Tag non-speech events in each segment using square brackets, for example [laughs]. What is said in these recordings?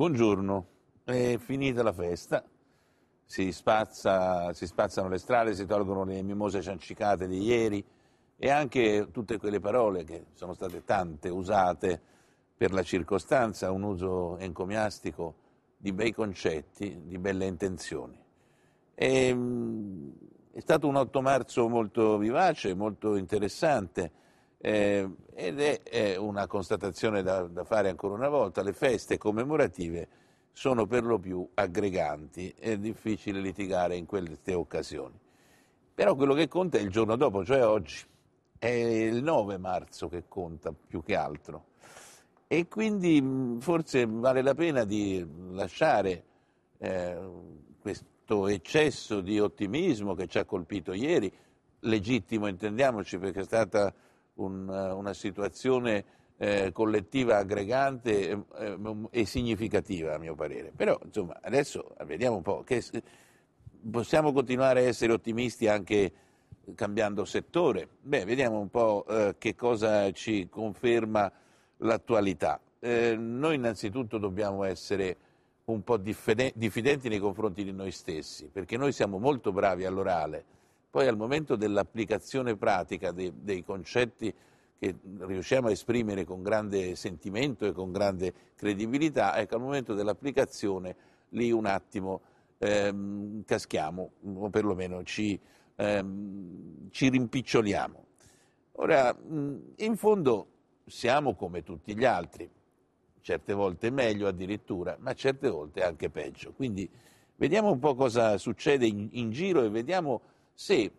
Buongiorno, è finita la festa, si, spazza, si, spazzano le strade, si tolgono le mimose ciancicate di ieri e anche tutte quelle parole che sono state tante usate per la circostanza, un uso encomiastico di bei concetti, di belle intenzioni. E, ehm, è stato un 8 marzo molto vivace, molto interessante eh, ed è, è, una constatazione da, da, fare ancora una volta, le feste commemorative sono per lo più aggreganti, è difficile litigare in queste occasioni. Però quello che conta è il giorno dopo, cioè oggi, è il 9 marzo che conta più che altro. E quindi forse vale la pena di lasciare eh, questo eccesso di ottimismo che ci ha colpito ieri, legittimo intendiamoci perché è stata un, eh, una situazione eh, collettiva aggregante eh, eh um, e significativa a mio parere. Però insomma, adesso vediamo un po' che possiamo continuare a essere ottimisti anche cambiando settore. Beh, vediamo un po' eh, che cosa ci conferma l'attualità. Eh, noi innanzitutto dobbiamo essere un po' diffidenti nei confronti di noi stessi, perché noi siamo molto bravi all'orale, poi al momento dell'applicazione pratica dei, dei concetti che riusciamo a esprimere con grande sentimento e con grande credibilità, ecco al momento dell'applicazione lì un attimo ehm, caschiamo, o perlomeno ci, ehm, ci rimpiccioliamo. Ora, in fondo siamo come tutti gli altri, certe volte meglio addirittura, ma certe volte anche peggio. Quindi vediamo un po' cosa succede in, in giro e vediamo se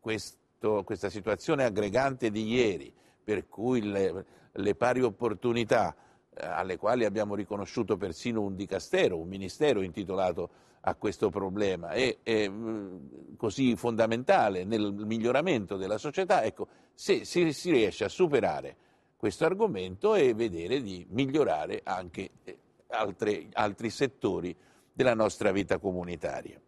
questo, questa situazione aggregante di ieri, per cui le, le pari opportunità eh, alle quali abbiamo riconosciuto persino un dicastero, un ministero intitolato a questo problema, è, è mm, così fondamentale nel miglioramento della società, ecco, se, se si riesce a superare questo argomento e vedere di migliorare anche eh, altri, altri settori della nostra vita comunitaria.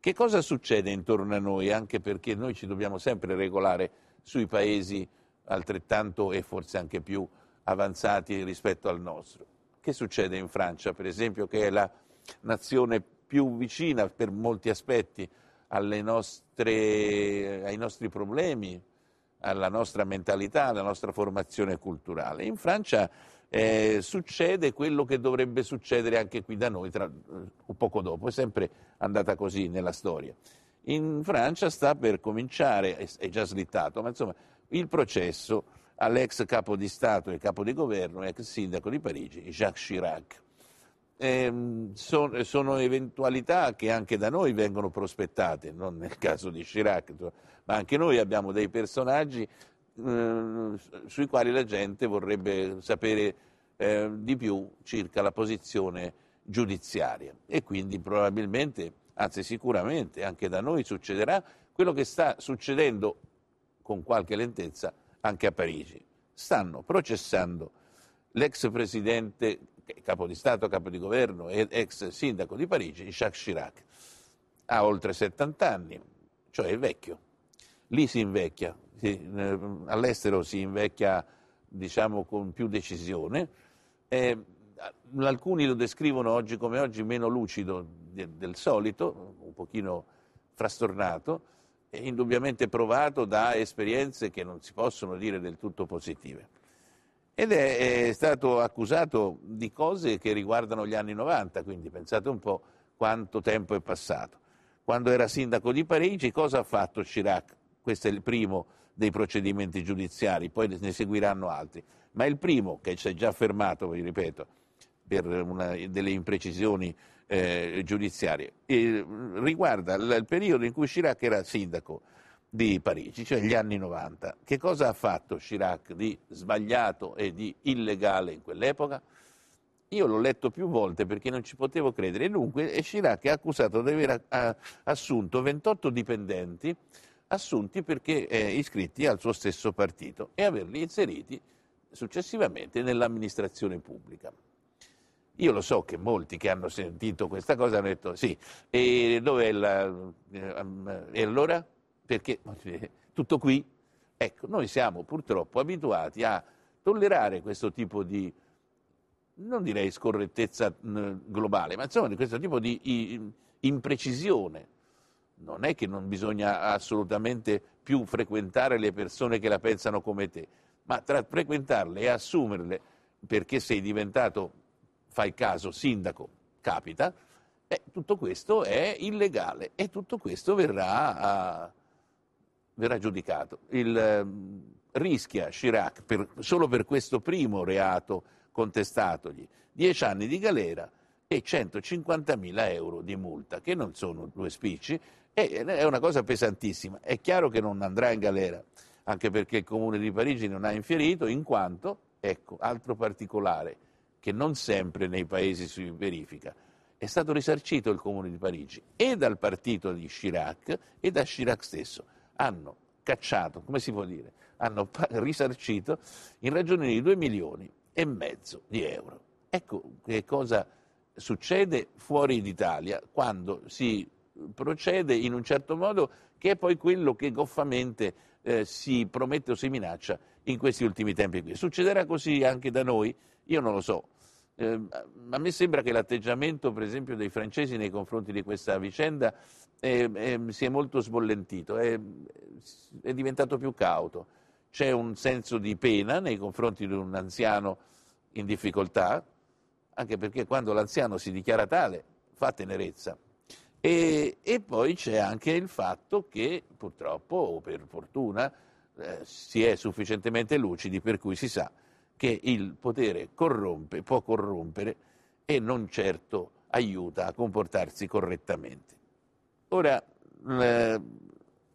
Che cosa succede intorno a noi, anche perché noi ci dobbiamo sempre regolare sui paesi altrettanto e forse anche più avanzati rispetto al nostro? Che succede in Francia, per esempio, che è la nazione più vicina per molti aspetti nostre, ai nostri problemi, alla nostra mentalità, alla nostra formazione culturale? In Francia eh, succede quello che dovrebbe succedere anche qui da noi, tra, eh, poco dopo, è sempre andata così nella storia. In Francia sta per cominciare, è già slittato, ma insomma, il processo all'ex capo di Stato e capo di governo, ex sindaco di Parigi, Jacques Chirac. Eh, sono, sono eventualità che anche da noi vengono prospettate, non nel caso di Chirac, ma anche noi abbiamo dei personaggi eh, sui quali la gente vorrebbe sapere eh, di più circa la posizione giudiziaria e quindi probabilmente, anzi sicuramente anche da noi succederà quello che sta succedendo con qualche lentezza anche a Parigi. Stanno processando l'ex presidente, capo di Stato, capo di governo ed ex sindaco di Parigi, Jacques Chirac. Ha oltre 70 anni, cioè è vecchio lì si invecchia, si, eh, all'estero si invecchia diciamo, con più decisione. Eh, alcuni lo descrivono oggi come oggi meno lucido de, del solito, un pochino frastornato, e indubbiamente provato da esperienze che non si possono dire del tutto positive. Ed è, è stato accusato di cose che riguardano gli anni 90, quindi pensate un po' quanto tempo è passato. Quando era sindaco di Parigi, cosa ha fatto Chirac? Questo è il primo dei procedimenti giudiziari, poi ne seguiranno altri. Ma il primo, che si è già fermato, vi ripeto, per una, delle imprecisioni eh, giudiziarie, eh, riguarda l- il periodo in cui Chirac era sindaco di Parigi, cioè gli anni 90. Che cosa ha fatto Chirac di sbagliato e di illegale in quell'epoca? Io l'ho letto più volte perché non ci potevo credere. Dunque, Chirac è accusato di aver assunto 28 dipendenti assunti perché eh, iscritti al suo stesso partito e averli inseriti successivamente nell'amministrazione pubblica. Io lo so che molti che hanno sentito questa cosa hanno detto sì, e dov'è la... Eh, e allora? Perché [laughs] tutto qui? Ecco, noi siamo purtroppo abituati a tollerare questo tipo di, non direi scorrettezza globale, ma insomma di questo tipo di imprecisione non è che non bisogna assolutamente più frequentare le persone che la pensano come te, ma tra frequentarle e assumerle perché sei diventato, fai caso, sindaco, capita, eh, tutto questo è illegale e tutto questo verrà, uh, verrà giudicato. Il, uh, rischia Chirac per, solo per questo primo reato contestatogli 10 anni di galera e 150.000 euro di multa, che non sono due spicci, è una cosa pesantissima. È chiaro che non andrà in galera, anche perché il Comune di Parigi non ha infierito, in quanto, ecco, altro particolare, che non sempre nei paesi si verifica, è stato risarcito il Comune di Parigi e dal partito di Chirac e da Chirac stesso. Hanno cacciato, come si può dire, hanno risarcito in ragione di 2 milioni e mezzo di euro. Ecco che cosa succede fuori d'Italia quando si procede in un certo modo che è poi quello che goffamente eh, si promette o si minaccia in questi ultimi tempi. Succederà così anche da noi? Io non lo so. Eh, a me sembra che l'atteggiamento, per esempio, dei francesi nei confronti di questa vicenda eh, eh, si è molto sbollentito, è, è, diventato più cauto. C'è un senso di pena nei confronti di un anziano in difficoltà, anche perché quando l'anziano si dichiara tale fa tenerezza, e, e poi c'è anche il fatto che purtroppo o per fortuna eh, si è sufficientemente lucidi per cui si sa che il potere corrompe, può corrompere e non certo aiuta a comportarsi correttamente. Ora, eh,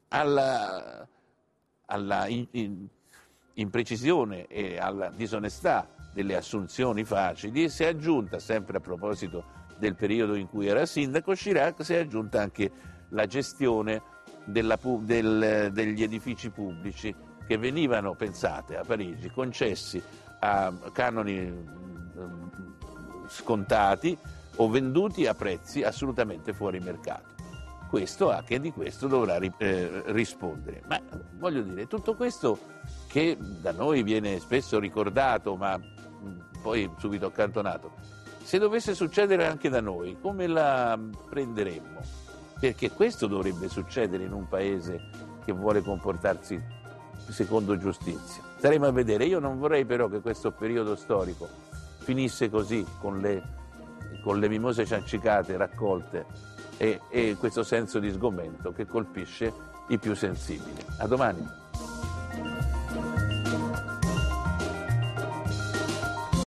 alla, alla in, in, imprecisione e alla disonestà delle assunzioni facili si è aggiunta, sempre a proposito del periodo in cui era sindaco Chirac si è aggiunta anche la gestione della, del, degli edifici pubblici che venivano, pensate, a Parigi concessi a canoni mm, scontati o venduti a prezzi assolutamente fuori mercato. Questo anche di questo dovrà eh, rispondere. Ma voglio dire, tutto questo che da noi viene spesso ricordato, ma mm, poi subito accantonato, se dovesse succedere anche da noi, come la prenderemmo? Perché questo dovrebbe succedere in un paese che vuole comportarsi secondo giustizia. Staremo a vedere. Io non vorrei però che questo periodo storico finisse così, con le, con le mimose ciancicate raccolte e, e questo senso di sgomento che colpisce i più sensibili. A domani.